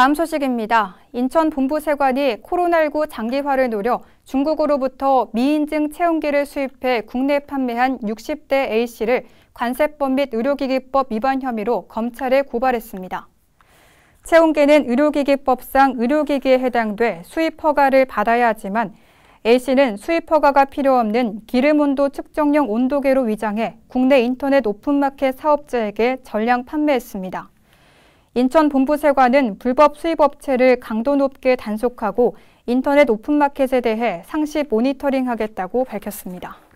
다음 소식입니다. 인천 본부세관이 코로나19 장기화를 노려 중국으로부터 미인증 체온기를 수입해 국내에 판매한 60대 A씨를 관세법 및 의료기기법 위반 혐의로 검찰에 고발했습니다. 체온계는 의료기기법상 의료기기에 해당돼 수입 허가를 받아야 하지만 A씨는 수입 허가가 필요 없는 기름 온도 측정용 온도계로 위장해 국내 인터넷 오픈마켓 사업자에게 전량 판매했습니다. 인천본부세관은 불법 수입업체를 강도 높게 단속하고 인터넷 오픈마켓에 대해 상시 모니터링하겠다고 밝혔습니다.